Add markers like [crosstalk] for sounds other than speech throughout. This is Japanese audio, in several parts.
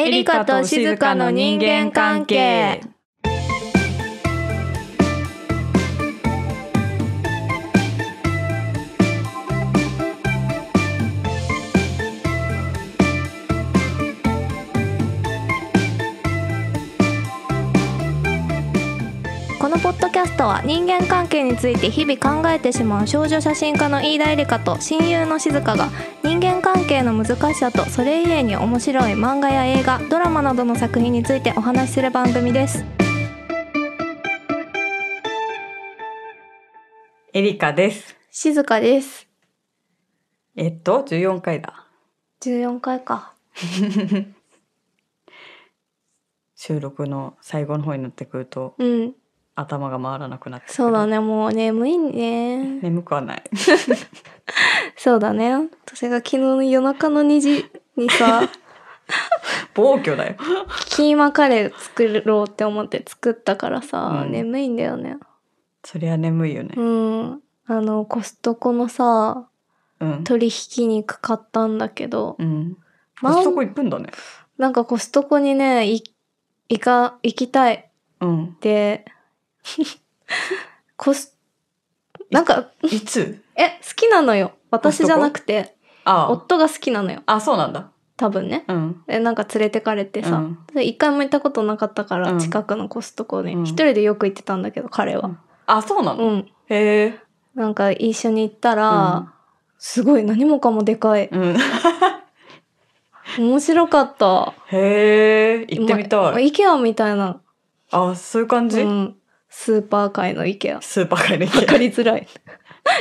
エリカと静かの人間関係。ポッドキャストは人間関係について日々考えてしまう少女写真家の飯田絵梨香と親友の静香が人間関係の難しさとそれ以外に面白い漫画や映画ドラマなどの作品についてお話しする番組ですエリカです静香ですえっと14回だ14回か [laughs] 収録の最後の方になってくると、うん、頭が回らなくなってそうだねもう眠いね眠くはない [laughs] そうだね私が昨日の夜中の2時にさ [laughs] 暴挙だよキーマカレー作ろうって思って作ったからさ、うん、眠いんだよねそりゃ眠いよねうんあのコストコのさ、うん、取引肉買ったんだけど、うん、コストコ行くんだねなんかコストコにねい行か行きたい、うん、で [laughs] こす、なんか、いつえ、好きなのよ。私じゃなくて、夫が好きなのよ。あ、そうなんだ。多分ね、うん、えなんか連れてかれてさ、一回も行ったことなかったから近くのコストコで、一人でよく行ってたんだけど彼は、あそうなの、うん、へえなんか一緒に行ったら、すごい何もかもでかい、[laughs] 面白かったへえ行ってみたい、ま、イケアみたいなあそういう感じ、うん、スーパー界の i k スーパー界の i k e わかりづらい。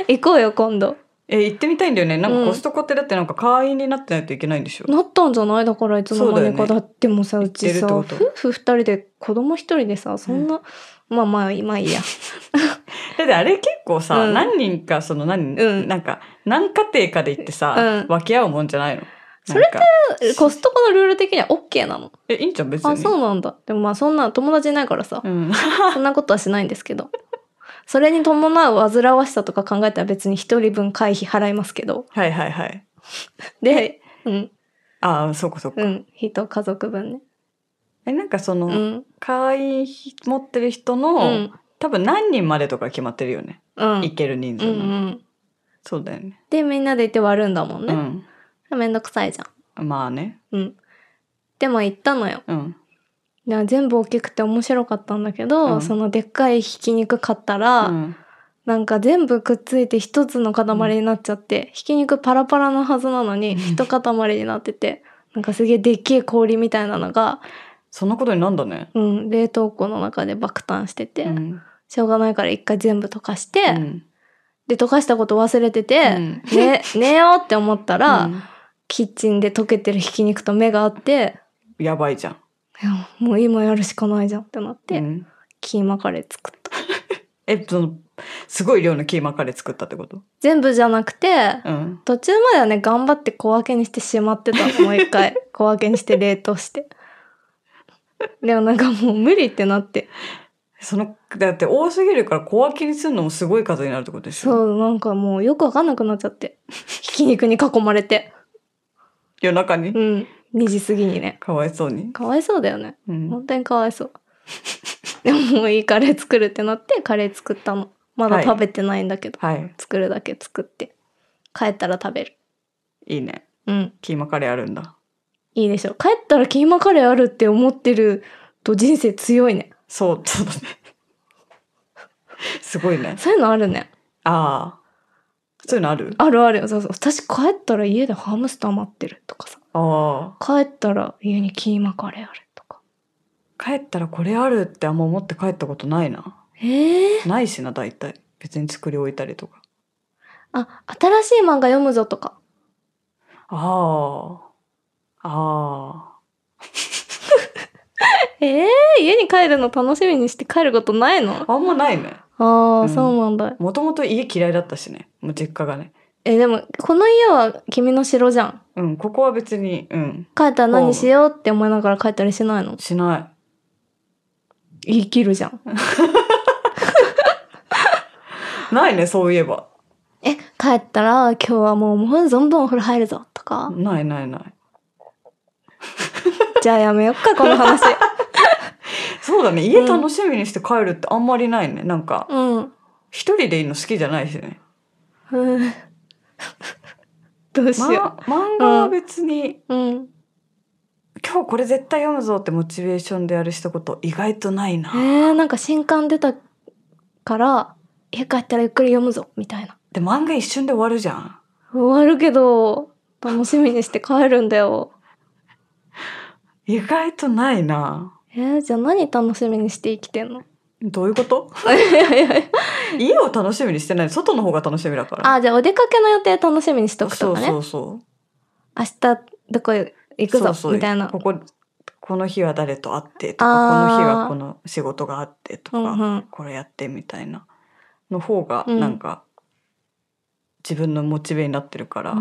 [laughs] 行こうよ、今度。え、行ってみたいんだよね。なんかコストコってだってなんか会員になってないといけないんでしょ、うん、なったんじゃないだからいつの間にか。だね、だってもさ、うちさ、夫婦二人で子供一人でさ、そんな、うんまあまあ、まあいいや。[laughs] だってあれ結構さ、うん、何人か、その何、うん、なんか、何家庭かで行ってさ、うん、分け合うもんじゃないのそれってコストコのルール的には OK なのえいいんゃ別にあそうなんだでもまあそんな友達いないからさ、うん、そんなことはしないんですけどそれに伴う煩わしさとか考えたら別に一人分会費払いますけどはいはいはいでうんああそうかそうかうん人家族分ねえなんかその、うん、会費持ってる人の、うん、多分何人までとか決まってるよね、うん、行ける人数の、うんうん、そうだよねでみんなで行って割るんだもんね、うん、めんどくさいじゃん。まあね。うん。でも行ったのよ。うん。全部大きくて面白かったんだけど、うん、そのでっかいひき肉買ったら、うん、なんか全部くっついて一つの塊になっちゃって、うん、ひき肉パラパラのはずなのに一塊になっててなんかすげえでっけえ氷みたいなのがそんなことになんだねうん冷凍庫の中で爆誕してて、うん、しょうがないから一回全部溶かして、で溶かしたこと忘れてて、ね [laughs] 寝ようって思ったら、キッチンで溶けてるひき肉と目が合ってやばいじゃんいやもう今やるしかないじゃんってなって、うん、キーマカレー作った [laughs] えっとすごい量のキーマカレー作ったってこと全部じゃなくて、うん、途中まではね頑張って小分けにしてしまってたもう一回 [laughs] 小分けにして冷凍してでもなんかもう無理ってなってそのだって多すぎるから小分けにするのもすごい数になるってことでしょそうなんかもうよく分かんなくなっちゃってひき肉に囲まれて夜中にう。ん。2時過ぎにね。かわいそうに。かわいそうだよね。うん。本当にかわいそう。[laughs] でももういいカレー作るってなってカレー作ったの。まだ食べてないんだけど、はい。作るだけ作って帰ったら食べる。いいね。うん。キーマカレーあるんだ。いいでしょ。帰ったらキーマカレーあるって思ってると人生強いね。そう、そうだね。[laughs] すごいね。そういうのあるね。ああ。そういうのあるあるあるそうそう私帰ったら家でハムスター待ってるとかさああ。帰ったら家にキーマカレーあるとか帰ったらこれあるってあんま思って帰ったことないなえー、ないしな大体別に作り置いたりとかあ新しい漫画読むぞとかああああ [laughs] えー、家に帰るの楽しみにして帰ることないのあんまないねああ、うん、そうなんだもともと家嫌いだったしねもう実家がね。え、でも、この家は君の城じゃん。うん、ここは別に、うん。帰ったら何しようって思いながら帰ったりしないのしな言い切るじゃん。[laughs] ないね、そういえば。え、帰ったら今日はもうもう存分お風呂入るぞとか。ないないない。[laughs] じゃあやめよっか、この話。[laughs] そうだね、家楽しみにして帰るってあんまりないね。なんか、うん。一人でいいの好きじゃないしね。うん。どうしよう、ま、漫画は別に、うん、今日これ絶対読むぞってモチベーションでやるしたこと意外とないな。えー、なんか新刊出たから家帰ったらゆっくり読むぞみたいな。で漫画一瞬で終わるじゃん。終わるけど楽しみにして帰るんだよ。[laughs] 意外とないな。えー、じゃあ何楽しみにして生きてんのどういうこと [laughs] 家を楽しみにしてない外の方が楽しみだからあじゃあお出かけの予定楽しみにしとくとかねそうそう明日どこ行くぞみたいなこここの日は誰と会ってとかこの日はこの仕事があってとか、うんうん、これやってみたいなの方がなんか、うん、自分のモチベになってるから、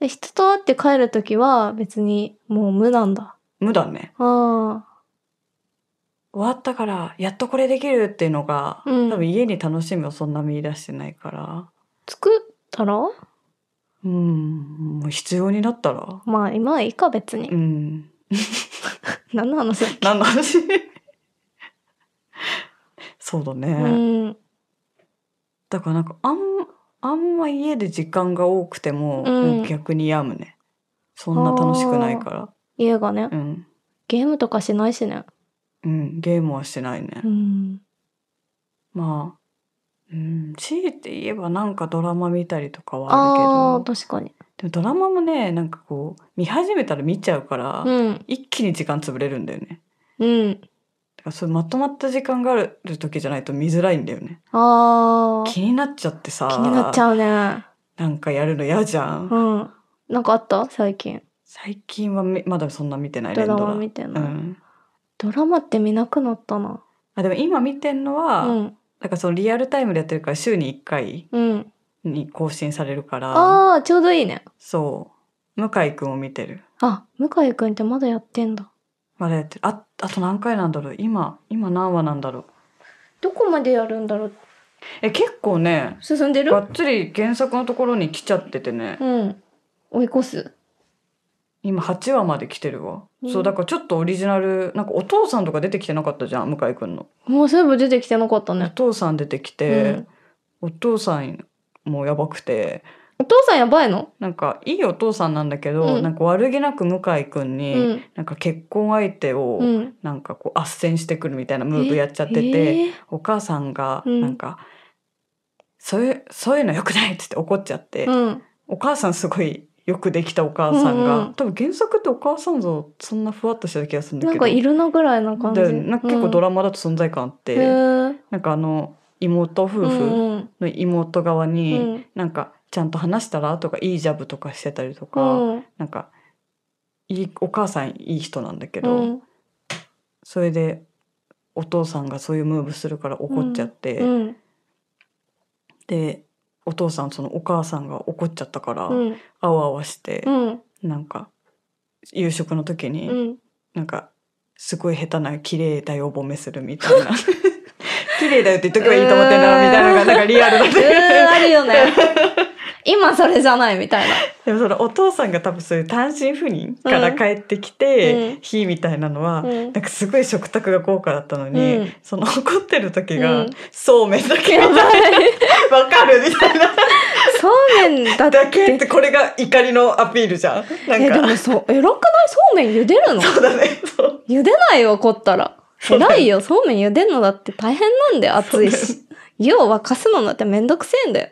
で人と会って帰る時は別にもう無なんだ無だねああ終わったからやっとこれできるっていうのが、うん、多分家に楽しみをそんな見出してないから作ったらうんもう必要になったらまあ今はいいか別にうん [laughs] 何の話何の話そうだね、うん、だからなんかあんあんま家で時間が多くてもうん、も逆に病むねそんな楽しくないから家がね、うん、ゲームとかしないしねうん、ゲームはしてないね。うん、まあ、うん、強いて言えばなんかドラマ見たりとかはあるけど。確かに。でもドラマもね、なんかこう、見始めたら見ちゃうから、うん、一気に時間潰れるんだよね。うん。だからそうまとまった時間がある時じゃないと見づらいんだよね。ああ。気になっちゃってさ。気になっちゃうね。なんかやるの嫌じゃん。うん。なんかあった最近。最近はまだそんな見てないドラマ見てない。うんドラマって見なくなったな。あでも今見てんのは、うん、なんかそのリアルタイムでやってるから週に1回に更新されるからああ、ちょうどいいね。そう向井くんを見てるあ、向井くんってまだやってんだ。まだやってるああと何回なんだろう今今何話なんだろうどこまでやるんだろうえ結構ね進んでるがっつり原作のところに来ちゃっててね、うん。追い越す。今8話まで来てるわ、うん、そうだからちょっとオリジナルなんかお父さんとか出てきてなかったじゃん向井君のもう全部出てきてなかったねお父さん出てきて、うん、お父さんもうやばくてお父さんやばいのなんかいいお父さんなんだけど、うん、なんか悪気なく向井君に、うん、なんか結婚相手を、なんかこう斡旋してくるみたいなムーブやっちゃってて、えー、お母さんがなんか、そういうそういうのよくないっつって怒っちゃって、お母さんすごいよくできたお母さんが、うんうん、多分原作ってお母さん像そんなふわっとしてた気がするんだけどなんかいるなぐらいな感じなんか結構ドラマだと存在感あって、うん、なんかあの妹夫婦の妹側に、なんかちゃんと話したらとかいいジャブとかしてたりとか、うん、なんかいいお母さんいい人なんだけど、うん、それでお父さんがそういうムーブするから怒っちゃって、でお父さんそのお母さんが怒っちゃったから、うん、あわあわして、うん、なんか夕食の時に、うん、なんかすごい下手な綺麗だよ褒めするみたいな [laughs] 綺麗だよって言っとけばいいと思ってんだみたいなのがなんかリアルだっ、あるよね今それじゃないみたいな。でもそのお父さんが多分そういう単身赴任から帰ってきて、日、うん、みたいなのは、うん、なんかすごい食卓が豪華だったのに、うん、その怒ってる時が、うん、そうめんだけみたいな。わかるみたいな。そうめんだけってこれが怒りのアピールじゃん。なんか。でもそう、えくないそうめん茹でるのそうだね。そう茹でないよ、怒ったら。偉いよ、そうめん茹でるのだって大変なんだよ、暑いし。湯を沸かすのだってめんどくせえんだよ。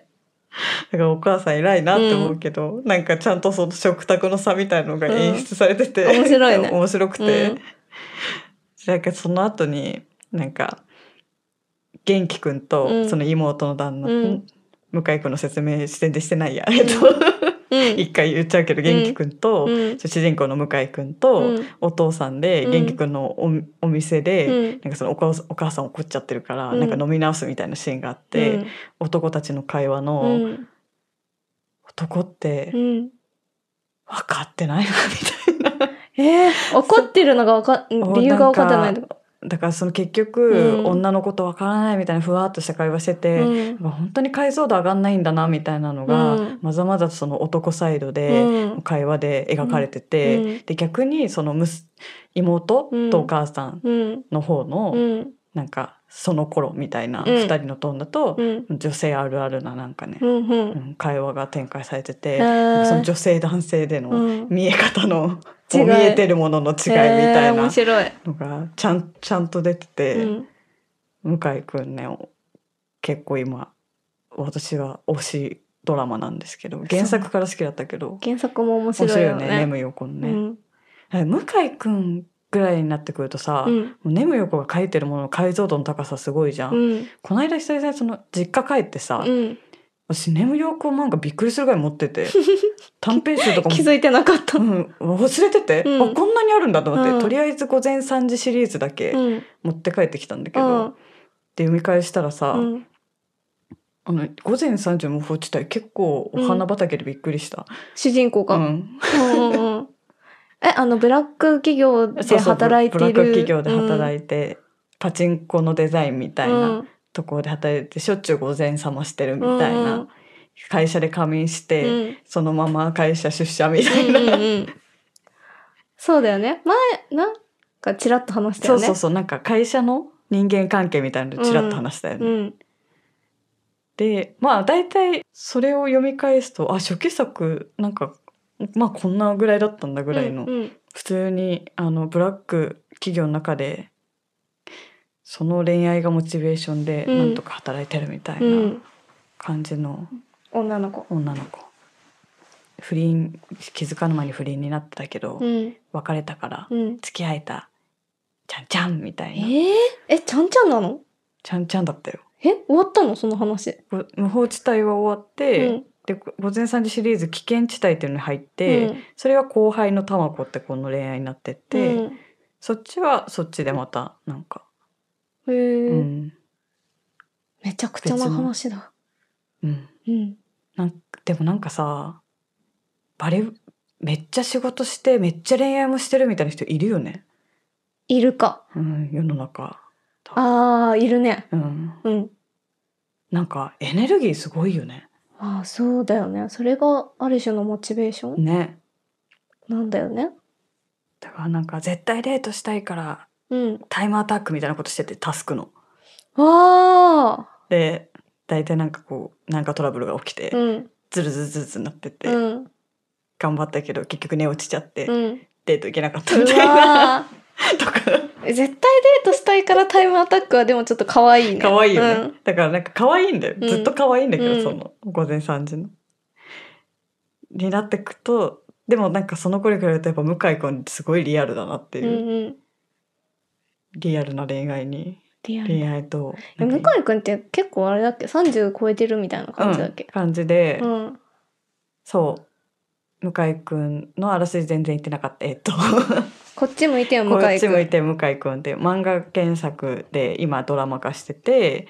だ [laughs] からお母さん偉いなって思うけど、うん、なんかちゃんとその食卓の差みたいのが演出されてて、うん、面白いね。面白くて。うん、なんかその後に、なんか、元気くんとその妹の旦那、うん、向井くんの説明してでしてないや。と、一回言っちゃうけど元気くんと、主人公の向井くんと、お父さんで元気くんのお店で、なんかそのお母さん怒っちゃってるから、なんか飲み直すみたいなシーンがあって、男たちの会話の、男って、分かってないわみたいな。えー、怒ってるのがわか [laughs] 理由が分かってないとか。だからその結局、女のことわからないみたいなふわっとした会話してて、うん、本当に解像度上がんないんだなみたいなのが、うん、まざまざとその男サイドで会話で描かれてて、うん、で逆にその妹とお母さんの方の、なんかその頃みたいな2人のトーンだと、女性あるあるななんかね、会話が展開されてて、その女性男性での見え方の見えてるものの違いみたいなのがちゃんちゃんと出てて、うん、向井くんね結構今私は推しドラマなんですけど原作から好きだったけど原作も面白いよねいよこのね、うん、向井くんぐらいになってくるとさ、うん、眠よこが書いてるものの解像度の高さすごいじゃん、うん、この間久々にその実家帰ってさ、うん私ネムヨーなんかびっくりするぐらい持ってて [laughs] 短編集とかも気づいてなかった、うん、忘れてて、うん、あこんなにあるんだと思って、うん、とりあえず午前3時シリーズだけ持って帰ってきたんだけど、で読み返したらさ、あの午前3時の無法地帯結構お花畑でびっくりした、主人公が、うん、えあのブラック企業で働いてるブラック企業で働いて、パチンコのデザインみたいなところで働いてしょっちゅう午前様してるみたいな、うん、会社で仮眠して、うん、そのまま会社出社みたいな、うんうんうん、そうだよね前なんかちらっと話したよねそうそうそうなんか会社の人間関係みたいなのちらっと話したよね、うん、でまあ大体それを読み返すとあ初期作なんかまあこんなぐらいだったんだぐらいの、うんうん、普通にあのブラック企業の中でその恋愛がモチベーションでなんとか働いてるみたいな感じの女の子女の子不倫気づかぬ間に不倫になってたけど、うん、別れたから付き合えた、ちゃんちゃんみたいなえー、えちゃんちゃんなのちゃんちゃんだったよえ終わったのその話無法地帯は終わって、うん、で「午前3時」シリーズ「危険地帯」っていうのに入って、うん、それが後輩のたまこってこの恋愛になってって、そっちはそっちでまたなんかへえ、うん、めちゃくちゃな話だ。うん。うん。なんでもなんかさ、バリめっちゃ仕事してめっちゃ恋愛もしてるみたいな人いるよね。いるか。うん、世の中。ああ、いるね。うん。うん。なんかエネルギーすごいよね。ああ、そうだよね。それがある種のモチベーション。ね。なんだよね。だからなんか絶対デートしたいからうん、タイムアタックみたいなことしててタスクの。あで大体なんかこうなんかトラブルが起きて、うん、ズルズルズルズルなってて、うん、頑張ったけど結局寝落ちちゃって、うん、デート行けなかったみたいな [laughs] とか。絶対デートしたいからタイムアタックはでもちょっと可愛いね。可愛いよね、うん、だからなんか可愛いんだよ。ずっと可愛いんだけど、その午前3時の。になってくとでもなんかその子に比べるとやっぱ向井君すごいリアルだなっていう。うんうんリアルな恋愛に恋愛と向井君って結構あれだっけ30超えてるみたいな感じだっけ、うん、感じで、うん、そう向井君のあらすじ全然いってなかったえっと [laughs] こっち向いてよ向井君こっち向いて向井君って漫画原作で今ドラマ化してて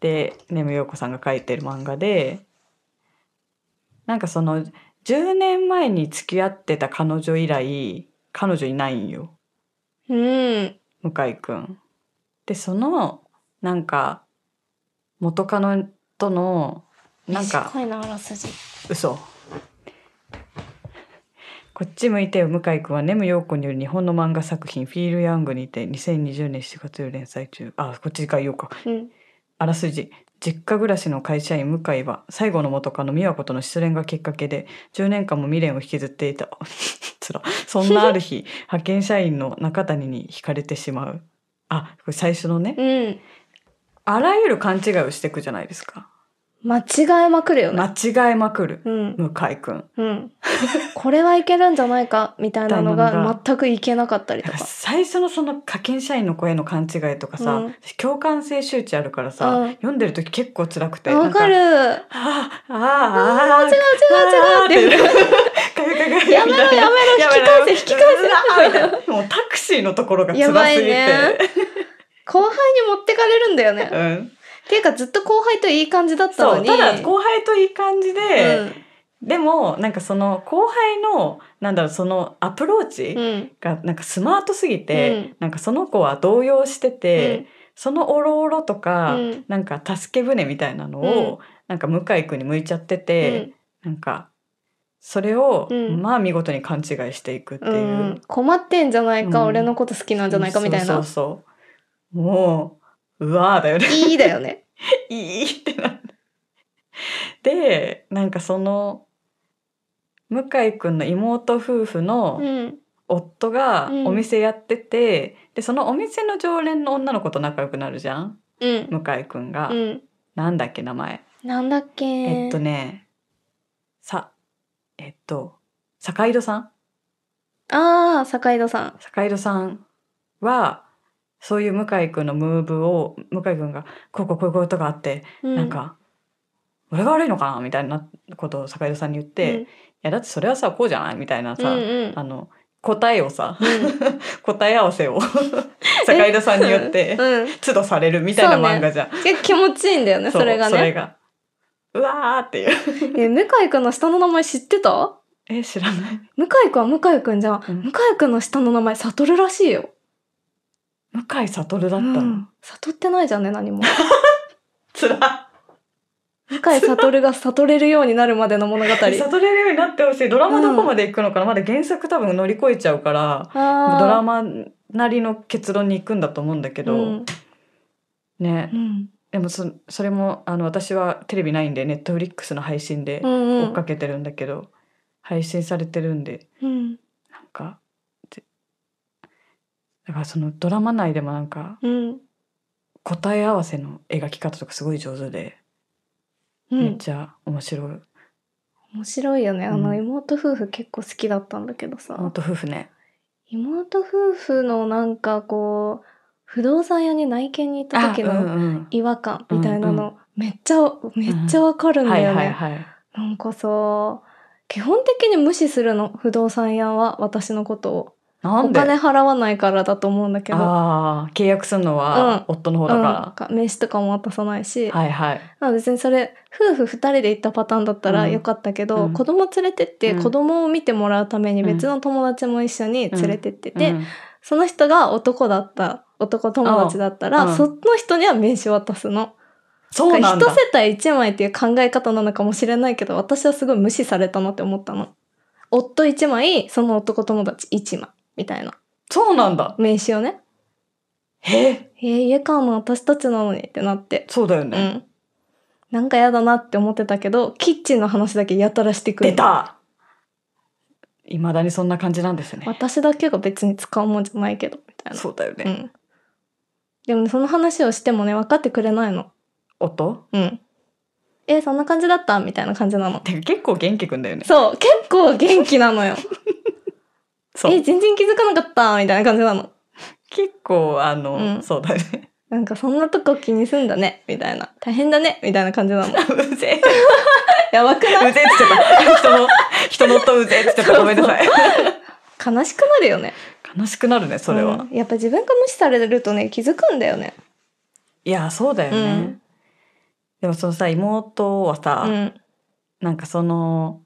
でねむようこさんが書いてる漫画でなんかその10年前に付き合ってた彼女以来彼女いないんよ。うん、向井くん。でそのなんか元カノとのなんか短いなあらすじ嘘こっち向いてよ向井君はネム陽子による日本の漫画作品「フィール・ヤング」にて2020年7月より連載中あこっちが言おうか、うん、あらすじ実家暮らしの会社員向井は最後の元カノ美和子との失恋がきっかけで10年間も未練を引きずっていたつら [laughs] そんなある日 [laughs] 派遣社員の中谷に惹かれてしまうあこれ最初のね、うん、あらゆる勘違いをしていくじゃないですか間違えまくるよね。間違えまくる。うん。向井くん。うん。これはいけるんじゃないか、みたいなのが全くいけなかったりとか。最初のその課金社員の声の勘違いとかさ、うん、共感性周知あるからさ、うん、読んでる時結構辛くて。わかる。ああ、ああ、ああ、違う違う違うって。やめろやめろ、引き返せ引き返せ。もうタクシーのところが辛すぎて。やばいね。後輩に持ってかれるんだよね。うん。ていうかずっと後輩といい感じだったのに。そうただ後輩といい感じで、うん、でもなんかその後輩のなんだろうそのアプローチがなんかスマートすぎて、うん、なんかその子は動揺してて、うん、そのおろおろとか、うん、なんか助け舟みたいなのを、なんか向井君に向いちゃってて、うん、なんかそれを、うん、まあ見事に勘違いしていくっていう、うん、困ってんじゃないか、うん、俺のこと好きなんじゃないかみたいなそうそうそうもうわーだよね。いいだよね。[laughs] いいってなって。で、なんかその、向井くんの妹夫婦の夫がお店やってて、うん、で、そのお店の常連の女の子と仲良くなるじゃん、うん、向井くんが、うん。なんだっけ、名前。なんだっけ。えっとね、さ、えっと、坂井戸さんああ、坂井戸さん。坂井戸さんは、そういう向井君のムーブを向井君がこうこうこういうことがあって、うん、なんか俺が悪いのかなみたいなことを坂井戸さんに言って、うん、いやだってそれはさこうじゃないみたいなさ、うんうん、あの答えをさ、うん、[laughs] 答え合わせを [laughs] 坂井戸さんによって都度されるみたいな漫画じゃん。ね、気持ちいいんだよねそれがね。それがうわーっていう [laughs] え、向井くんの下の名前知ってたえ、知らない。向井くんは向井くんじゃん。うん、向井くんの下の名前、悟るらしいよ。向井悟だったの、うん、悟ってないじゃんね、何も。[laughs] つら。向井悟が悟れるようになるまでの物語。悟れるようになってほしい。ドラマどこまで行くのかな、うん、まだ原作多分乗り越えちゃうから、ドラマなりの結論に行くんだと思うんだけど、うん、ね。うんでもそそれもあの私はテレビないんでネットフリックスの配信で追っかけてるんだけど、うんうん、配信されてるんで、うん、なんかだからそのドラマ内でもなんか、うん、答え合わせの描き方とかすごい上手で、うん、めっちゃ面白い。面白いよねあの妹夫婦結構好きだったんだけどさ、妹夫婦ね妹夫婦のなんかこう不動産屋に内見に行った時の違和感みたいなの、めっちゃめっちゃわかるんだよね、なんかさ基本的に無視するの不動産屋は私のことをお金払わないからだと思うんだけどあ契約するのは夫の方だから、うん、うん、名刺とかも渡さないし、はいはい、別にそれ夫婦二人で行ったパターンだったらよかったけど、うん、子供連れてって子供を見てもらうために別の友達も一緒に連れてってて、その人が男だった男友達だったら、その人には名刺渡すの。そうなんだ世帯一枚っていう考え方なのかもしれないけど私はすごい無視されたなって思ったの。夫一枚その男友達一枚。みたいなそうなんだ名刺をねええ家買かも私たちなのにってなってそうだよね、うん、なんか嫌だなって思ってたけどキッチンの話だけやたらしてくる出たいまだにそんな感じなんですね私だけが別に使うもんじゃないけどみたいなそうだよね、うん、でも、ね、その話をしてもね分かってくれないの夫うんえそんな感じだったみたいな感じなのて結構元気くんだよねそう結構元気なのよ [laughs] そうえ、全然気づかなかったみたいな感じなの。結構、あの、うんそうだね。なんかそんなとこ気にすんだね、みたいな。大変だね、みたいな感じなの。うぜ [laughs] やばくななういぜえって言っちった。人の、人のとうぜえって言っちった。ごめんなさい。悲しくなるよね。悲しくなるね、それは。うんやっぱ自分が無視されるとね、気づくんだよね。いや、そうだよね。うんでもそのさ、妹はさ、うん。なんかその、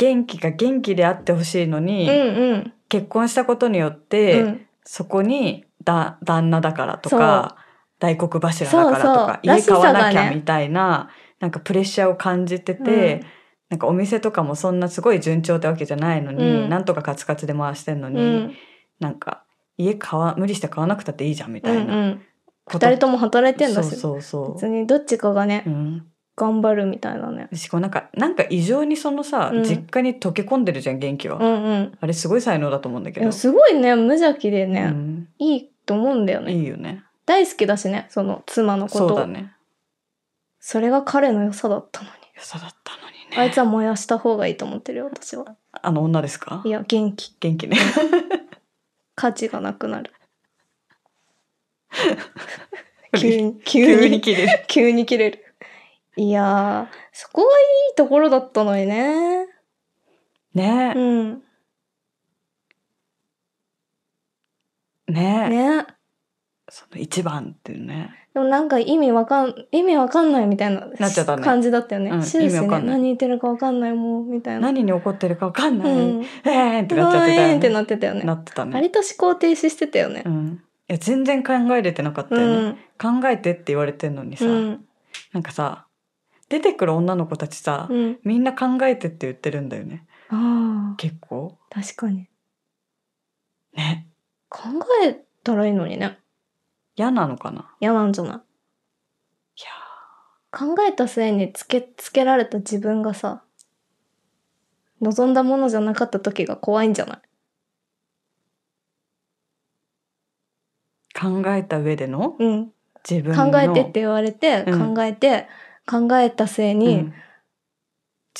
元気が元気であってほしいのに、うんうん、結婚したことによって、うん、そこにだ旦那だからとか大黒柱だからとか家買わなきゃみたいな、ね、なんかプレッシャーを感じてて、うん、なんかお店とかもそんなすごい順調ってわけじゃないのに、うん、なんとかカツカツで回してんのに、うん、なんか家買わ無理して買わなくたっていいじゃんみたいな。うんうん、2人とも働いてんだしそうそうそう別にどっちかがね、うん、頑張るみたいなねしかもなんかなんか異常にそのさ、うん実家に溶け込んでるじゃん元気は、うんうんあれすごい才能だと思うんだけどすごいね無邪気でね、うんいいと思うんだよねいいよね大好きだしねその妻のこそうだねそれが彼の良さだったのに良さだったのにねあいつは燃やした方がいいと思ってるよ私はあの女ですかいや元気元気ね価値がなくなる [laughs] 急に急急に切れる [laughs] 急に切れるいやそこはいいところだったのにね。ねうん。ねえ。ね。その一番っていうね。でもなんか意味わかん、意味わかんないみたいななっちゃったね感じだったよね。うん終意味わかんない何言ってるかわかんないもう、みたいな。何に怒ってるかわかんない。うん。えーんってなっちゃってたよ、ね。ってなってたよね。なってたね。割と思考停止してたよねう。ん。いや全然考えれてなかったよね。ん。考えてって言われてんのにさ、うん。なんかさ出てくる女の子たちさ、うん、みんな考えてって言ってるんだよね。結構。確かに。ね。考えたらいいのにね。嫌なのかな嫌なんじゃないいや考えたせいにつけつけられた自分がさ望んだものじゃなかった時が怖いんじゃない考えた上での、うん、自分の考えてって言われて、うん、考えて、考えたせいに、うん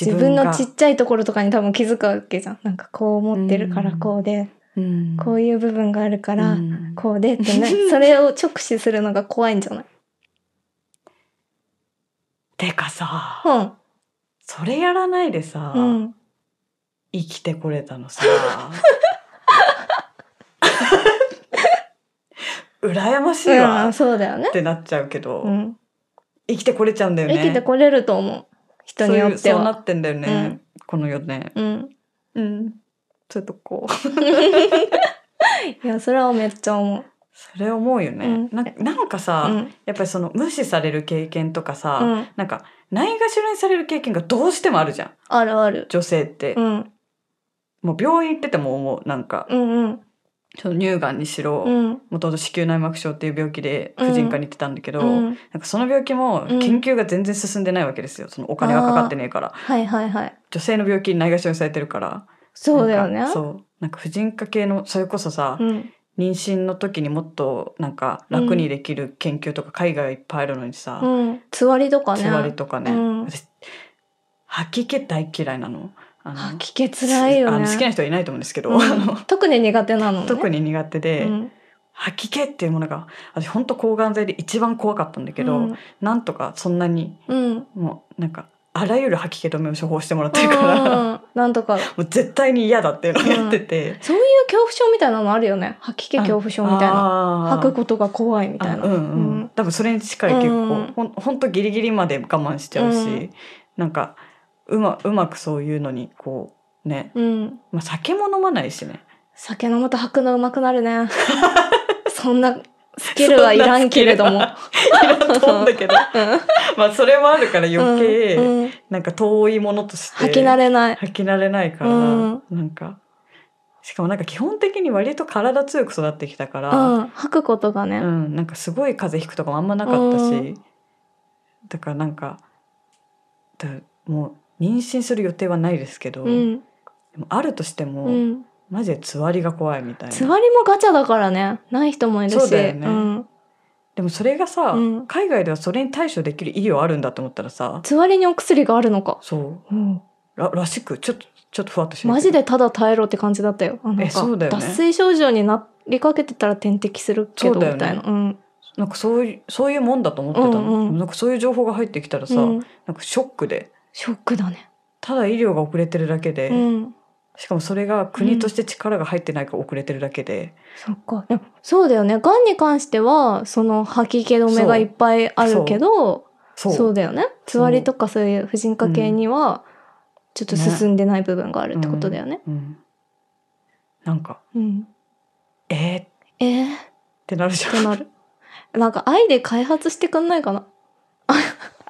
自分のちっちゃいところとかに多分気づくわけじゃん。なんかこう思ってるからこうで、うん、こういう部分があるからこうでってな、[laughs] それを直視するのが怖いんじゃないてかさ、うん、それやらないでさ、うん、生きてこれたのさ、[laughs] 羨ましいわ、そうだよねってなっちゃうけど、うん、生きてこれちゃうんだよね。生きてこれると思う。人によっては。そうなってんだよね。うん、この世ね。うん。うん。そういうとこ。[laughs] いや、それはめっちゃ思う。それ思うよね。うん、ななんかさ、うん、やっぱりその無視される経験とかさ、うん、なんかないがしろにされる経験がどうしてもあるじゃん。あるある。女性って。うん、もう病院行ってても思う、なんか。うんうんその乳がんにしろもともと子宮内膜症っていう病気で婦人科に行ってたんだけど、うん、なんかその病気も研究が全然進んでないわけですよそのお金がかかってねえから、はいはいはい、女性の病気にないがしろにされてるからそうだよねそうなんか婦人科系のそれこそさ、うん、妊娠の時にもっとなんか楽にできる研究とか海外いっぱいあるのにさ、うん、つわりとかねつわりとかね、うん、吐き気大嫌いなのあの聞けつらいよね好きな人はいないと思うんですけど、うん、特に苦手なの、ね、特に苦手で、うん吐き気っていうものが私本当抗がん剤で一番怖かったんだけど、うん、なんとかそんなに、うん、もうなんかあらゆる吐き気止めを処方してもらってるから、なんとか [laughs] もう絶対に嫌だっていうのをやってて、うん、そういう恐怖症みたいなのあるよね吐き気恐怖症みたいな吐くことが怖いみたいな、うんうん多分それに近い結構、うん、ほんほんとギリギリまで我慢しちゃうし、うん、なんかうまうまくそういうのにこうね、うん、まあ、酒も飲まないしね酒飲むと吐くのうまくなるね。[laughs] そんなスキルはいらんけれども。いらんと思うんだけど [laughs] まあそれもあるから余計、なんか遠いものとして吐き慣れない。吐き慣れないから、うんなんかしかもなんか基本的に割と体強く育ってきたかうら、ん、吐くことがうね。んなんかすごい風邪ひくとかもあんまなかったし、うだからなんかだもう妊娠する予定はないですけど、うん、でもあるとしても、うん、マジでつわりが怖いみたいなつわりもガチャだからねない人もいるしそうだよね、うん、でもそれがさ、海外ではそれに対処できる医療あるんだと思ったらさつわりにお薬があるのかそう、うんら、らしくちょっとちょっとふわっとしてマジでただ耐えろって感じだったよえそうだよ、ね、脱水症状になりかけてたら点滴するけどみたいな、ね、うんなんかそういうそういうもんだと思ってたの、うんうん、なんかそういう情報が入ってきたらさ、うん、なんかショックでショックだねただ医療が遅れてるだけで、うん、しかもそれが国として力が入ってないから遅れてるだけで、うん、そっかでもそうだよねがんに関してはその吐き気止めがいっぱいあるけどそうだよねつわりとかそういう婦人科系にはちょっと進んでない部分があるってことだよね、ねうん、なんか、うん、えー、えー、ってなるじゃんってなるなんか愛で開発してくんないかな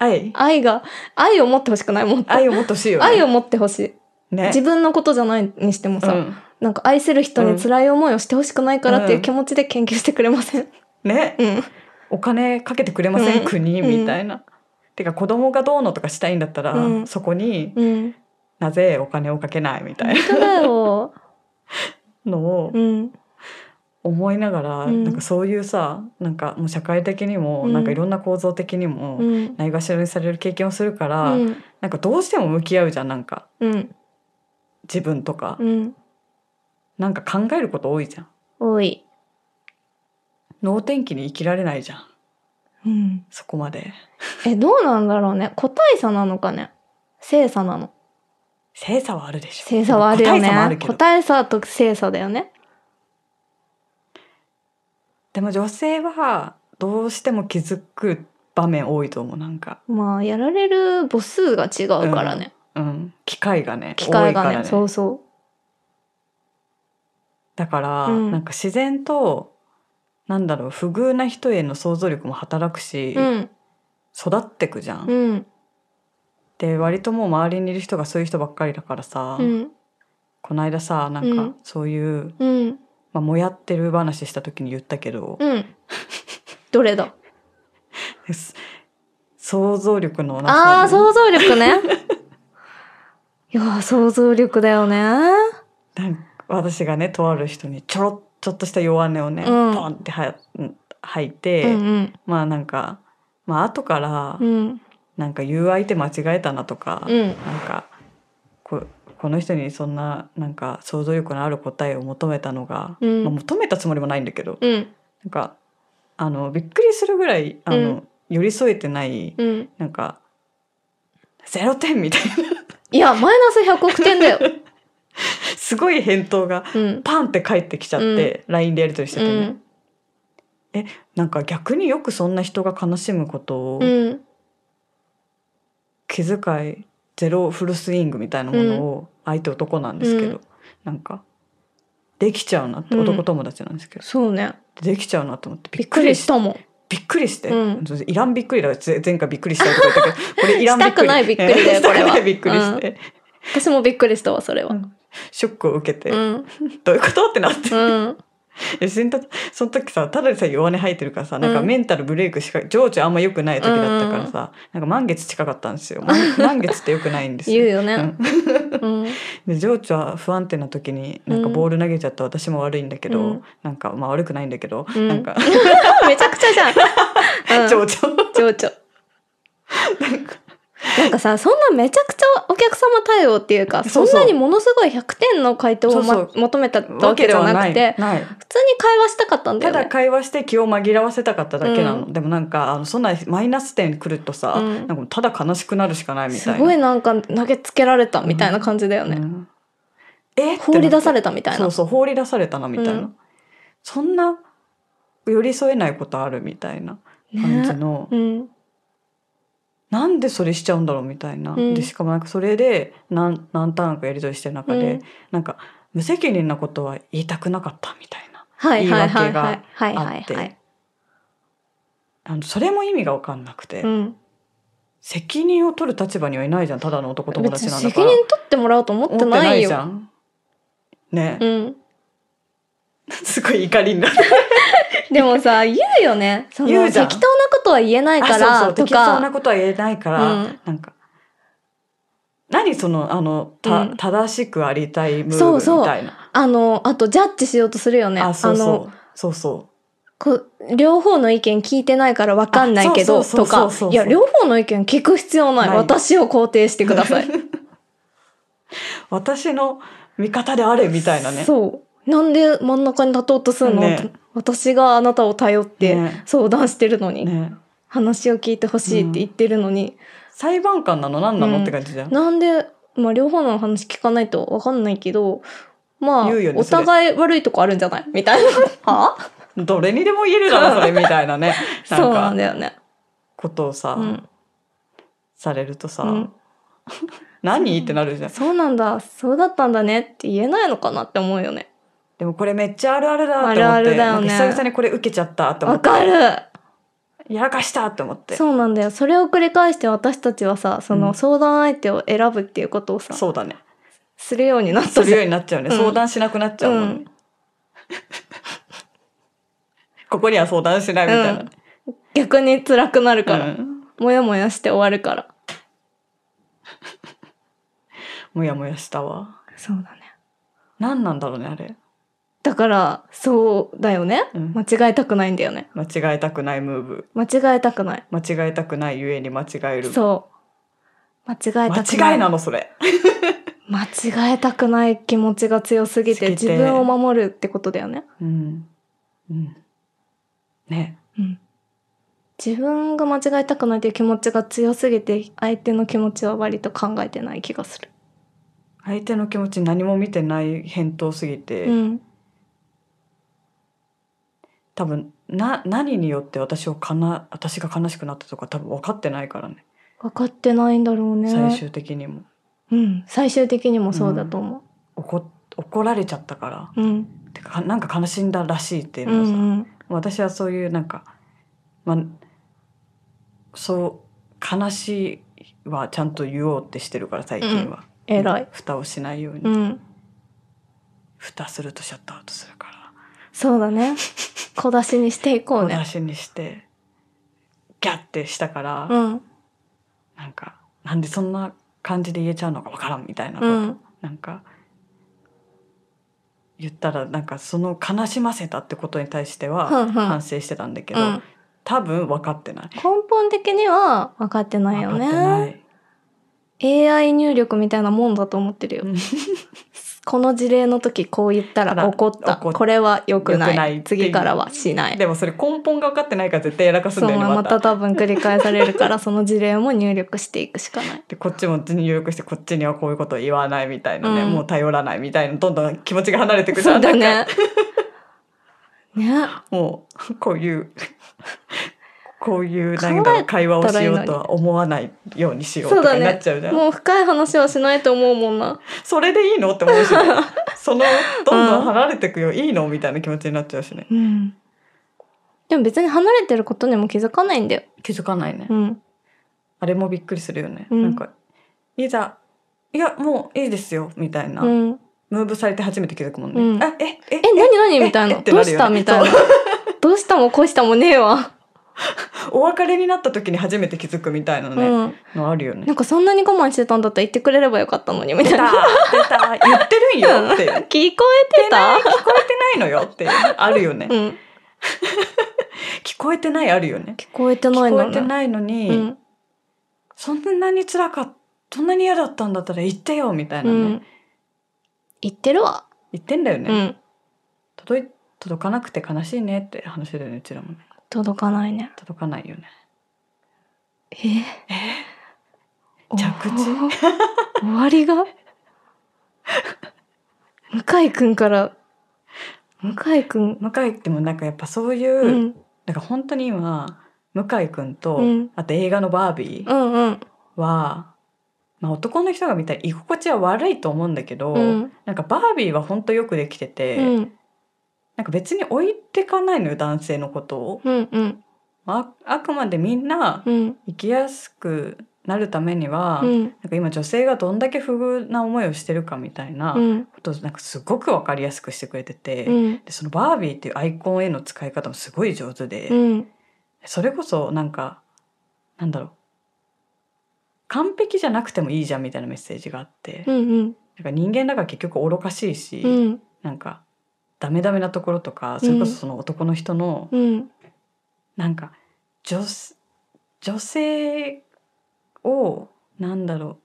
愛愛が、愛を持ってほしくないもっと。愛を持ってほしいよ、ね、愛を持ってほしい。ね。自分のことじゃないにしてもさ、うん、なんか愛する人に辛い思いをしてほしくないからっていう気持ちで研究してくれません。うん、ね。うん。お金かけてくれません、うん、国みたいな。てか子供がどうのとかしたいんだったら、そこに、なぜお金をかけないみたいな。[laughs] のを、うん、思いながら、うん、なんかそういうさなんかもう社会的にも、うん、なんかいろんな構造的にもないがしろにされる経験をするから、うん、なんかどうしても向き合うじゃんなんか、うん、自分とか、うん、なんか考えること多いじゃん。多い能天気に生きられないじゃん、うん、そこまでえどうなんだろうね個体差なのかね性差なの性差はあるでしょ性差はあるよね個体差と性差だよねでも女性はどうしても気づく場面多いと思うなんかまあやられる母数が違うからね、うん、うん、機会がね機会がね、ね、そうそうだから、うん、なんか自然となんだろう不遇な人への想像力も働くし、うん、育ってくじゃん。うん、で割ともう周りにいる人がそういう人ばっかりだからさ、うん、この間さなんかそういうまあ、もやってる話した時に言ったけど、うん、どれだ [laughs] 想像力のなあ想像力ね [laughs] いや想像力だよねなんか私がねとある人にちょろちょっとした弱音をね、うん、ポンっては吐いて、うんうん、まあなんかまあ後から、うん、なんか言う相手間違えたなとか、うん、なんかこの人にそんななんか想像力のある答えを求めたのが、うん、まあ、求めたつもりもないんだけど、うん、なんかあのびっくりするぐらいあの、うん、寄り添えてない、うん、なんかゼロ点みたいないやマイナス100億点だよ [laughs] すごい返答がパンって返ってきちゃって、うん、LINE でやり取りしててね、うんえなんか逆によくそんな人が悲しむことを気遣いゼロフルスイングみたいなものを相手男なんですけど、うん、なんかできちゃうなって、男友達なんですけど、そうねできちゃうなと思ってびっくりしたもんびっくりして、うん、いらんびっくりだ前回びっくりしたとかったけど [laughs] これいらんびっくりしたくないびっくりだよこれは [laughs] びっくりして、うん、私もびっくりしたわそれは、ショックを受けて、[laughs] どういうことってなって、その時さただでさえ弱音吐いてるからさ、なんかメンタルブレイクしか情緒あんま良くない時だったからさ、うん、なんか満月近かったんですよ [laughs] 満月って良くないんですよ言うよね、うん、[laughs] 情緒は不安定な時になんかボール投げちゃった私も悪いんだけど、うん、なんかまあ悪くないんだけど、うん、なんか [laughs] めちゃくちゃじゃん、情緒情緒なんかなんかさ、そんなめちゃくちゃお客様対応っていうか、そんなにものすごい100点の回答を、ま、そうそう求めたわけじゃなくてなな、普通に会話したかったんだよね。ただ会話して気を紛らわせたかっただけなの。うん、でもなんか、あのそんなマイナス点くるとさ、うん、なんかただ悲しくなるしかないみたいな。すごいなんか投げつけられたみたいな感じだよね。うん、え放り出されたみたいな。そうそう、放り出されたなみたいな。そんな寄り添えないことあるみたいな感じの。ねなんでそれしちゃうんだろうみたいな、うん、でしかもなんかそれで何何ターンかやり取りしてる中で、うん、なんか無責任なことは言いたくなかったみたいな言い訳があってあのそれも意味が分かんなくて、うん、責任を取る立場にはいないじゃんただの男友達なんだから責任取ってもらおうと思ってないよね、うん、[laughs] すごい怒りになる [laughs] でもさ言うよねその言う適当なことは言えないかそうそらう適当なことは言えないから、うんなんか何そのあのた、うん正しくありたいムーブみそうそうたいなあのあとジャッジしようとするよねあそうのそうそうそうこ両方の意見聞いてないから分かんないけどとかいや両方の意見聞く必要ないない私を肯定してください [laughs] 私の味方であれみたいなねそうなんで真ん中に立とうとするの、ね、私があなたを頼って相談してるのに、ね、話を聞いてほしいって言ってるのに、うん、裁判官なの何なの、うん、って感じじゃんなんで、まあ、両方の話聞かないと分かんないけどまあ、ね、お互い悪いとこあるんじゃないみたいな [laughs] はあどれにでも言えるだろそれみたいなね [laughs] そうなんだよねことをさ、うん、されるとさ、[laughs] 何ってなるじゃんそうなんだそうだったんだねって言えないのかなって思うよねでもこれめっちゃあるあるだと思って。あるあるだよね久々にこれ受けちゃったと思わって。かるやらかしたと思って。そうなんだよそれを繰り返して私たちはさその相談相手を選ぶっていうことをさ、そうだね。するようになったするようになっちゃうね。うん相談しなくなっちゃうもんね。うん [laughs] ここには相談しないみたいな。逆に辛くなるから、もやもやして終わるから [laughs] もやもやしたわ。そうだね何なんだろうね、あれ。だからそうだよね、うん、間違えたくないんだよね間違えたくないムーブ間違えたくない間違えたくないゆえに間違えるそう間違えたくない間違いなのそれ [laughs] 間違えたくない気持ちが強すぎて自分を守るってことだよねうんうんねうん自分が間違えたくないという気持ちが強すぎて相手の気持ちは割と考えてない気がする相手の気持ち何も見てない返答すぎて、うん多分な何によって私をかな私が悲しくなったとか多分分かってないからね分かってないんだろうね最終的にもうん最終的にもそうだと思う、うん、怒怒られちゃったから、うん、てかなんか悲しんだらしいっていうのさ、うんうん、私はそういうなんか、まそう悲しいはちゃんと言おうってしてるから最近は、うん、偉い蓋をしないように、うん、蓋するとシャットアウトするからそうだね。[laughs] 小出しにしていこうね。小出しにして、ギャってしたから、うん、なんか、なんでそんな感じで言えちゃうのかわからんみたいなこと、うん、なんか、言ったら、なんかその悲しませたってことに対しては反省してたんだけど、うんうん、多分分かってない。根本的には分かってないよね。AI 入力みたいなもんだと思ってるよ。[laughs] この事例の時こう言ったら怒ったこれは良くない次からはしないでもそれ根本が分かってないから絶対やらかすんだよねまた多分繰り返されるから [laughs] その事例も入力していくしかないでこっちも入力してこっちにはこういうこと言わないみたいなね、うん、もう頼らないみたいなどんどん気持ちが離れてくるそうだねねもうこういうこういうなんだろう会話をしようとは思わないようにしようとかになっちゃうじゃん、ね、もう深い話はしないと思うもんなそれでいいのって思うし、ね、そのどんどん離れていくよ、いいのみたいな気持ちになっちゃうしね、うん、でも別に離れてることにも気づかないんだよ気づかないね、うん、あれもびっくりするよね、うん、なんかいざいやもういいですよみたいな、ムーブされて初めて気づくもんね、うん、ええええ何何みたいな、どうしたみたいなどうしたもこうしたもねえわ [laughs] お別れになった時に初めて気づくみたいなね、うん、のあるよねなんかそんなに我慢してたんだったら言ってくれればよかったのにみたいな出 [laughs] た言ってるんよって聞こえてた聞こえてないのよってあるよね、うん、[laughs] 聞こえてないあるよね聞こえてないの、ね、聞こえてないのに、うん、そんなに辛かったそんなに嫌だったんだったら言ってよみたいなね、言ってるわ言ってんだよね、届届かなくて悲しいねって話だよねうちらもね届かないね届かないよねええ着地終わりが [laughs] 向井君から向井君向井ってもなんかやっぱそういう、うん、なんか本当に今向井君と、うん、あと映画の「バービー」うんうんは、まあ、男の人が見たら居心地は悪いと思うんだけど、うん、なんかバービーは本当よくできてて、うなんか別に置いてかないのよ男性のことを。うんうん、ああくまでみんな生きやすくなるためには、うん、なんか今女性がどんだけ不遇な思いをしてるかみたいなことをなんかすごく分かりやすくしてくれてて、うん、でそのバービーっていうアイコンへの使い方もすごい上手で、うん、それこそなんかなんだろう完璧じゃなくてもいいじゃんみたいなメッセージがあって、うんうん、なんか人間だから結局愚かしいし、うん、なんかダメダメなところとか、それこそその男の人の、うん、なんか女女性をなんだろ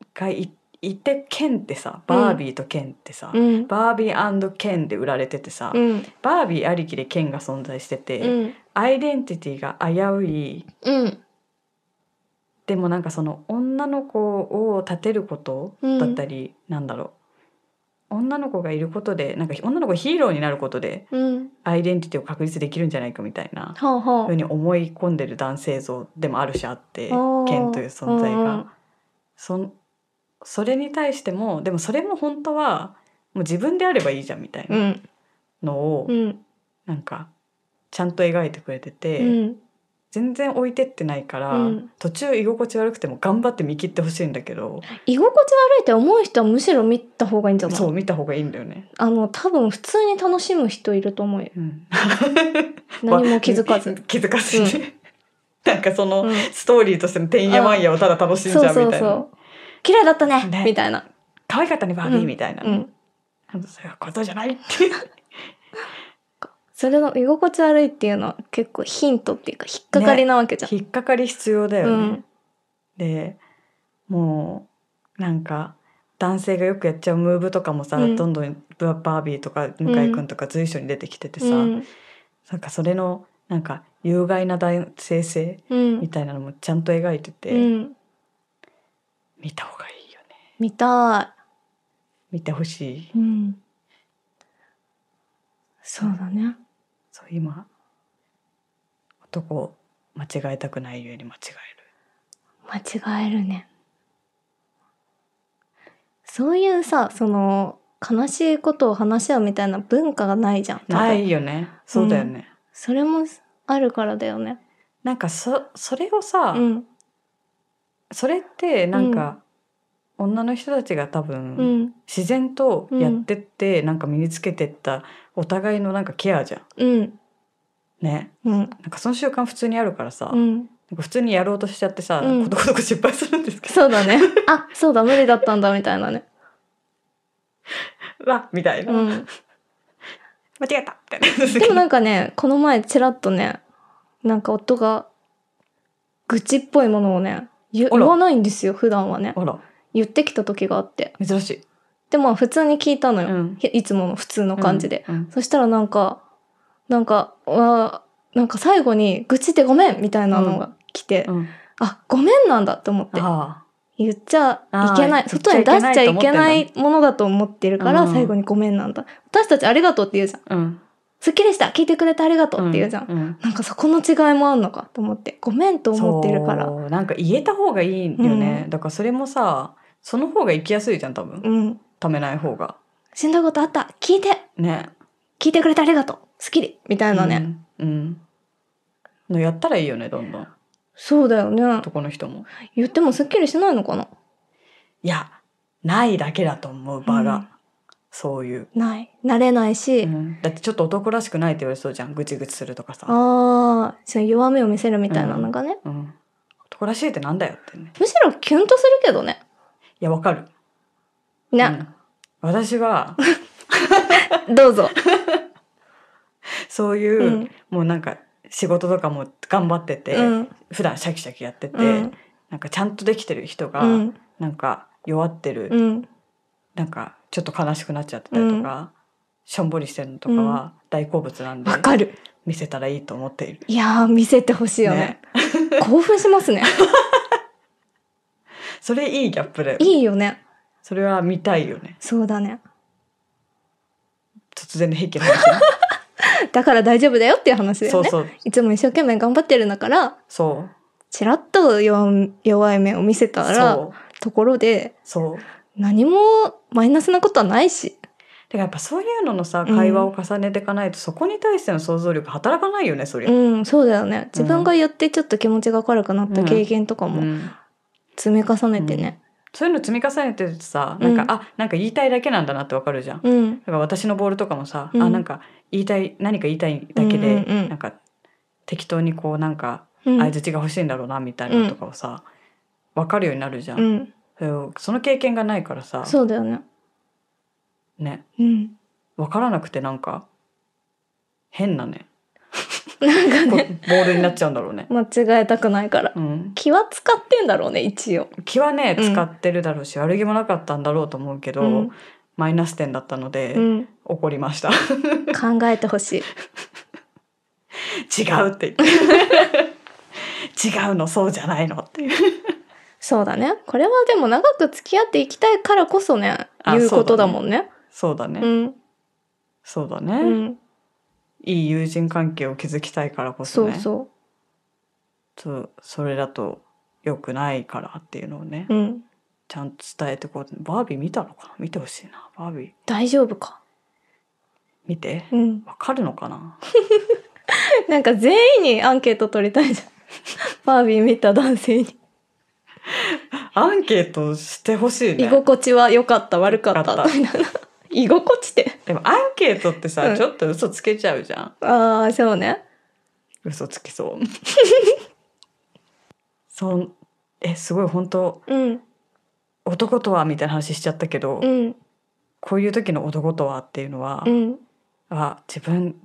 うがいいて剣ってさバービーと剣ってさ、うん、バービー剣で売られててさ、うん、バービーありきで剣が存在してて、うん、アイデンティティが危うい、でもなんかその女の子を立てることだったり、うん、なんだろう女の子がいることでなんか女の子ヒーローになることで、うん、アイデンティティを確立できるんじゃないかみたいな、ふうに思い込んでる男性像でもあるしあって剣という存在が、そそれに対してもでもそれも本当はもう自分であればいいじゃんみたいなのを、うん、なんかちゃんと描いてくれてて、う全然置いてってないから、うん、途中居心地悪くても頑張って見切ってほしいんだけど居心地悪いって思う人はむしろ見た方がいいんじゃないそう見た方がいいんだよねあの多分普通に楽しむ人いると思うよ、うん、[laughs] 何も気づかず [laughs] 気づかずに、うん、なんかその、ストーリーとしてのてんやわんやをただ楽しんじゃうみたいなそうそうそう綺麗だったね、ね、みたいな可愛かったねバービーみたいな、うんうん、そういうことじゃないってそれの居心地悪いっていうのは結構ヒントっていうか引っかかりなわけじゃん、ね、引っかかり必要だよね、うん、でもうなんか男性がよくやっちゃうムーブとかもさ、うん、どんどんバービーとか向井君とか随所に出てきててさ、うん、なんかそれのなんか有害な男性性みたいなのもちゃんと描いてて、うん、見た方がいいよね見たい見てほしい、うん、そうだねそう今男を間違えたくないより間違える間違えるねそういうさその悲しいことを話し合うみたいな文化がないじゃんないよねそうだよね、うん、それもあるからだよねなんかそそれをさ、うん、それってなんか、女の人たちが多分、自然とやってって、なんか身につけてったお互いのなんかケアじゃん。うん、ね、うん、なんかその習慣普通にあるからさ、うん、なんか普通にやろうとしちゃってさ、うん、ことこと失敗するんですけど。そうだね。[laughs] あそうだ無理だったんだみたいなね。[laughs] わみたいな。うん、間違った [laughs] でもなんかねこの前ちらっとねなんか夫が愚痴っぽいものをね言わないんですよ普段はね。あら言ってきた時があって。珍しい。でも普通に聞いたのよ、うん、いつもの普通の感じで、うんうん、そしたらなんかなんかわなんか最後に「愚痴ってごめん」みたいなのが来て、うん、あごめんなんだって思って言っちゃいけない外に出しちゃいけないものだと思ってるから最後に「ごめん」なんだ、私たち「ありがとう」って言うじゃん。うんすっきりした聞いてくれてありがとうって言うじゃん、うんうん、なんかそこの違いもあんのかと思ってごめんと思ってるからなんか言えた方がいいよね、うん、だからそれもさその方が行きやすいじゃん、多分。うん。貯めない方が。死んだことあった聞いてね。聞いてくれてありがとう好きりみたいなね。うん。うん。やったらいいよね、どんどん。そうだよね。男の人も。言ってもすっきりしないのかないや、ないだけだと思う、場が。うんそういう。ない。なれないし、だってちょっと男らしくないって言われそうじゃん。ぐちぐちするとかさ。ああ、その弱みを見せるみたいなのがね。うん。男らしいってなんだよってね。むしろキュンとするけどね。いや、わかる。な、うん、私は [laughs] どうぞ。[laughs] そういう、うん、もうなんか仕事とかも頑張ってて、うん、普段シャキシャキやってて、うん、なんかちゃんとできてる人が、うん、なんか弱ってる、うん、なんかちょっと悲しくなっちゃってたりとか、しょんぼりしてるのとかは大好物なんで。わ、かる。見せたらいいと思っている。いや見せてほしいよね、ね、[laughs] 興奮しますね。それいいギャップだよね。いいよね。それは見たいよね。そうだね。突然の癖の話ね [laughs] だから大丈夫だよっていう話だよね。そうそういつも一生懸命頑張ってるんだから、そう。ちらっと弱弱い面を見せたら、ところでそう。何もマイナスなことはないし。だからやっぱそういうののさ、会話を重ねていかないと、そこに対しての想像力働かないよね、そりうん、そうだよね。自分がやってちょっと気持ちが軽くなった経験とかも、うん積み重ねてね、うん、そういうの積み重ねてるとさなんか、うん、あなんか言いたいだけなんだなってわかるじゃん、うん、だから私のボールとかもさ、うん、あなんか言いたい何か言いたいだけで、うんうんうん、なんか適当にこうなんか相づちが欲しいんだろうなみたいなのとかをさ、う分かるようになるじゃん、うん、それその経験がないからさそうだよねね、うん、分からなくてなんか変なねなんかねボールになっちゃうんだろうね間違えたくないから、うん気は使ってんだろうね一応気はね使ってるだろうし、悪気もなかったんだろうと思うけど、うんマイナス点だったので、うん怒りました考えてほしい違うって言って違うのそうじゃないのっていうそうだねこれはでも長く付き合っていきたいからこそねあ言うことだもんねそうだね、そうだね、うん、いい友人関係を築きたいからこそねそうそうそれだと良くないからっていうのをね、うん、ちゃんと伝えてこうバービー見たのかな見てほしいなバービー大丈夫か見て、うん、わかるのかな [laughs] なんか全員にアンケート取りたいじゃん [laughs] バービー見た男性にアンケートしてほしいね居心地は良かった悪かったみた居心地って。でもアンケートってさ、うん、ちょっと嘘つけちゃうじゃん。ああ、そうね。嘘つきそう。[laughs] そん、え、すごい本当、うん、男とはみたいな話しちゃったけど、うん、こういう時の男とはっていうのは、うん、あ、自分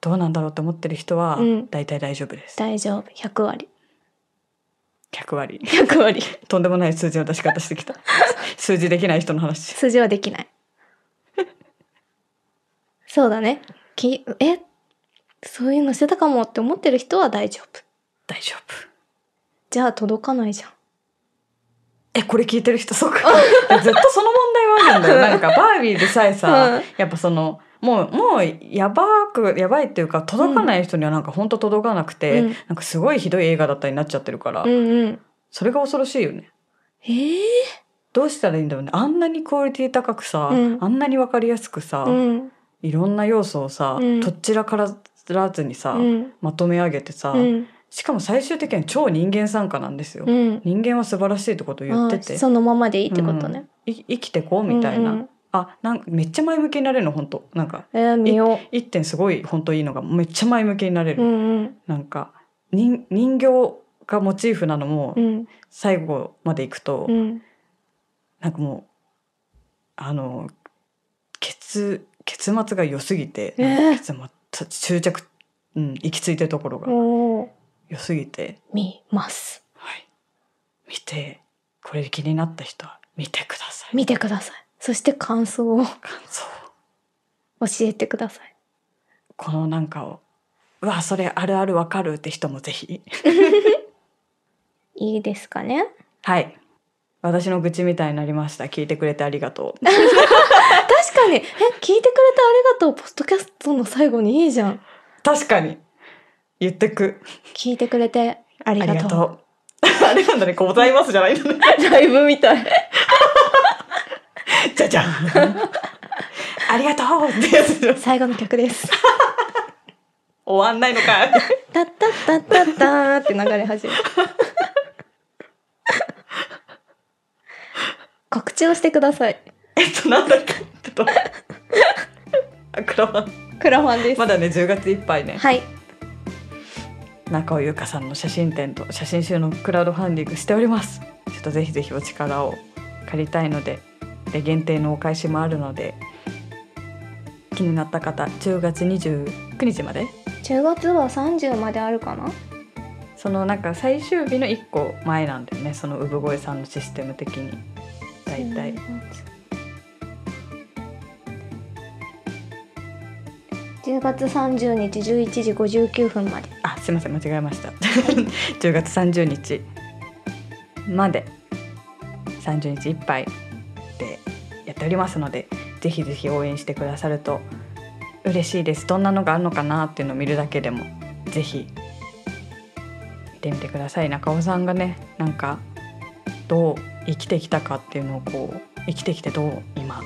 どうなんだろうって思ってる人は、大体大丈夫です。大丈夫。百割。100割。100割。とんでもない数字の出し方してきた。[laughs] 数字できない人の話。数字はできない。そうだね。きえそういうのしてたかもって思ってる人は大丈夫。大丈夫。じゃあ届かないじゃん。え、これ聞いてる人そうか。[laughs] ずっとその問題はあるんだよ。[laughs] なんかバービーでさえさ、うん、やっぱその、もう、もう、やばく、やばいっていうか、届かない人にはなんか本当届かなくて、うん、なんかすごいひどい映画だったりになっちゃってるから、うんうん、それが恐ろしいよね。えー、どうしたらいいんだろうね。あんなにクオリティ高くさ、うん、あんなにわかりやすくさ、うん、いろんな要素をさ、うん、とちらからずにさ、うん、まとめ上げてさ、しかも最終的には超人間参加なんですよ、人間は素晴らしいってことを言っててそのままでいいってことね、生きてこうみたいな、うんうんあなんかめっちゃ前向きになれるの本当なんか、えー、見よ一点すごい本当いいのがめっちゃ前向きになれる、うんうん、なんか人人形がモチーフなのも、最後までいくと、うん、なんかもうあの血結末が良すぎて、えー、結末執着、うん、行き着いてるところが良すぎて見ます、はい、見てこれ気になった人は見てください見てくださいそして感想を感想教えてくださいこのなんかをうわそれあるあるわかるって人もぜひ [laughs] いいですかねはい私の愚痴みたいになりました聞いてくれてありがとう [laughs] 確かに。え、聞いてくれてありがとう。ポッドキャストの最後にいいじゃん。確かに。言ってく。聞いてくれてありがとう。ありがとう。[laughs] あれなんだね、ございますじゃないのね。[laughs] ライブみたい。[laughs] じゃじゃん。ありがとうってやつ。最後の曲です。終わんないのか。たったったったったって流れ始めた。告知をしてください。えっとなんだっけちょっと [laughs] あクラファンクラファンですまだね10月いっぱいねはい中尾優香さんの写真展と写真集のクラウドファンディングしておりますちょっとぜひぜひお力を借りたいのでで限定のお返しもあるので気になった方10月29日まで10月は30まであるかなそのなんか最終日の1個前なんだよねその産声さんのシステム的にだい大体。10月30日11時59分まであすいません間違えました10月30日まで30日いっぱいでやっておりますのでぜひぜひ応援してくださると嬉しいですどんなのがあるのかなっていうのを見るだけでもぜひ見てみてください中尾さんがねなんかどう生きてきたかっていうのをこう生きてきてどう今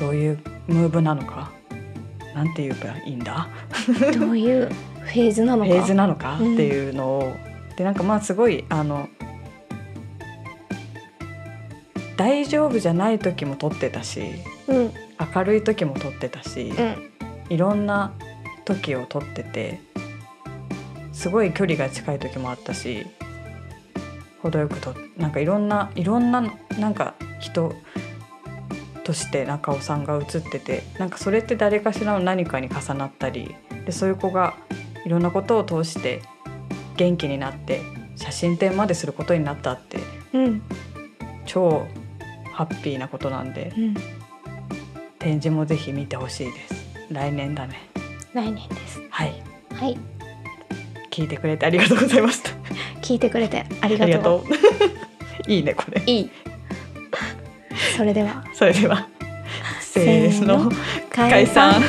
どういうムーブなのかなんて言えばいいんだどういうフェーズなのかフェーズなのかっていうのを、うん、でなんかまあすごいあの大丈夫じゃない時も撮ってたし、うん、明るい時も撮ってたし、うん、いろんな時を撮っててすごい距離が近い時もあったし程よくとなんかいろんないろんななんか人として中尾さんが映っててなんかそれって誰かしらの何かに重なったりでそういう子がいろんなことを通して元気になって写真展まですることになったって、うん、超ハッピーなことなんで、うん、展示もぜひ見てほしいです来年だね来年ですはい、はい、聞いてくれてありがとうございました聞いてくれてありがとう [laughs] いいねこれいいそれでは。それでは。せーの。解散。